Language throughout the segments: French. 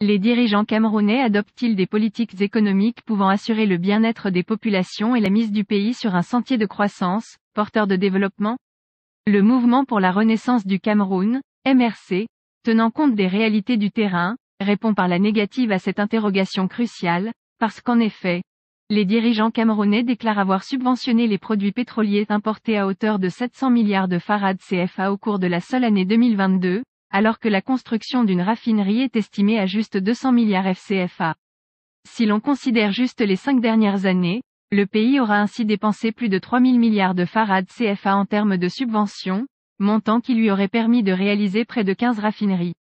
Les dirigeants camerounais adoptent-ils des politiques économiques pouvant assurer le bien-être des populations et la mise du pays sur un sentier de croissance, porteur de développement Le mouvement pour la renaissance du Cameroun, MRC, tenant compte des réalités du terrain, répond par la négative à cette interrogation cruciale, parce qu'en effet, les dirigeants camerounais déclarent avoir subventionné les produits pétroliers importés à hauteur de 700 milliards de farad CFA au cours de la seule année 2022, alors que la construction d'une raffinerie est estimée à juste 200 milliards FCFA. Si l'on considère juste les cinq dernières années, le pays aura ainsi dépensé plus de 3000 milliards de farad CFA en termes de subventions, montant qui lui aurait permis de réaliser près de 15 raffineries.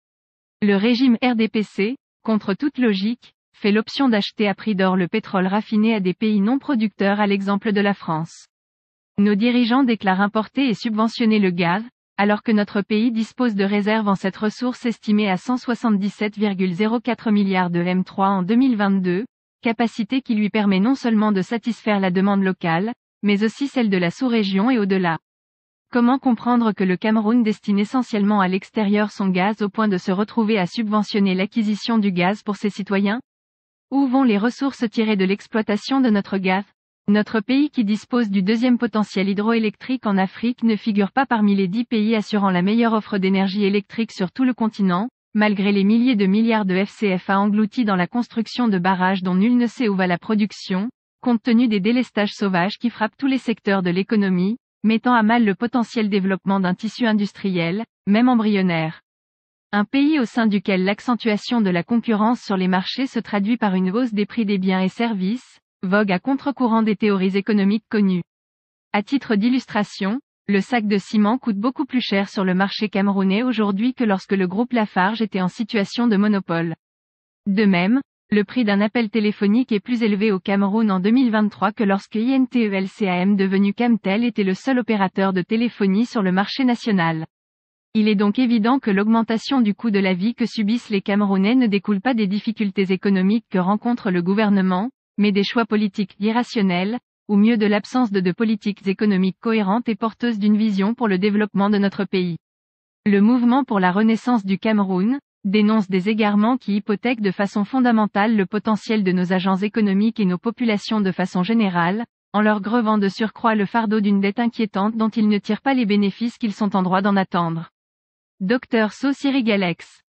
Le régime RDPC, contre toute logique, fait l'option d'acheter à prix d'or le pétrole raffiné à des pays non producteurs à l'exemple de la France. Nos dirigeants déclarent importer et subventionner le gaz, alors que notre pays dispose de réserves en cette ressource estimée à 177,04 milliards de M3 en 2022, capacité qui lui permet non seulement de satisfaire la demande locale, mais aussi celle de la sous-région et au-delà. Comment comprendre que le Cameroun destine essentiellement à l'extérieur son gaz au point de se retrouver à subventionner l'acquisition du gaz pour ses citoyens Où vont les ressources tirées de l'exploitation de notre gaz notre pays qui dispose du deuxième potentiel hydroélectrique en Afrique ne figure pas parmi les dix pays assurant la meilleure offre d'énergie électrique sur tout le continent, malgré les milliers de milliards de FCFA engloutis dans la construction de barrages dont nul ne sait où va la production, compte tenu des délestages sauvages qui frappent tous les secteurs de l'économie, mettant à mal le potentiel développement d'un tissu industriel, même embryonnaire. Un pays au sein duquel l'accentuation de la concurrence sur les marchés se traduit par une hausse des prix des biens et services, vogue à contre-courant des théories économiques connues. À titre d'illustration, le sac de ciment coûte beaucoup plus cher sur le marché camerounais aujourd'hui que lorsque le groupe Lafarge était en situation de monopole. De même, le prix d'un appel téléphonique est plus élevé au Cameroun en 2023 que lorsque INTELCAM devenu Camtel était le seul opérateur de téléphonie sur le marché national. Il est donc évident que l'augmentation du coût de la vie que subissent les Camerounais ne découle pas des difficultés économiques que rencontre le gouvernement, mais des choix politiques irrationnels, ou mieux de l'absence de, politiques économiques cohérentes et porteuses d'une vision pour le développement de notre pays. Le mouvement pour la renaissance du Cameroun dénonce des égarements qui hypothèquent de façon fondamentale le potentiel de nos agents économiques et nos populations de façon générale, en leur grevant de surcroît le fardeau d'une dette inquiétante dont ils ne tirent pas les bénéfices qu'ils sont en droit d'en attendre. Dr Sauciri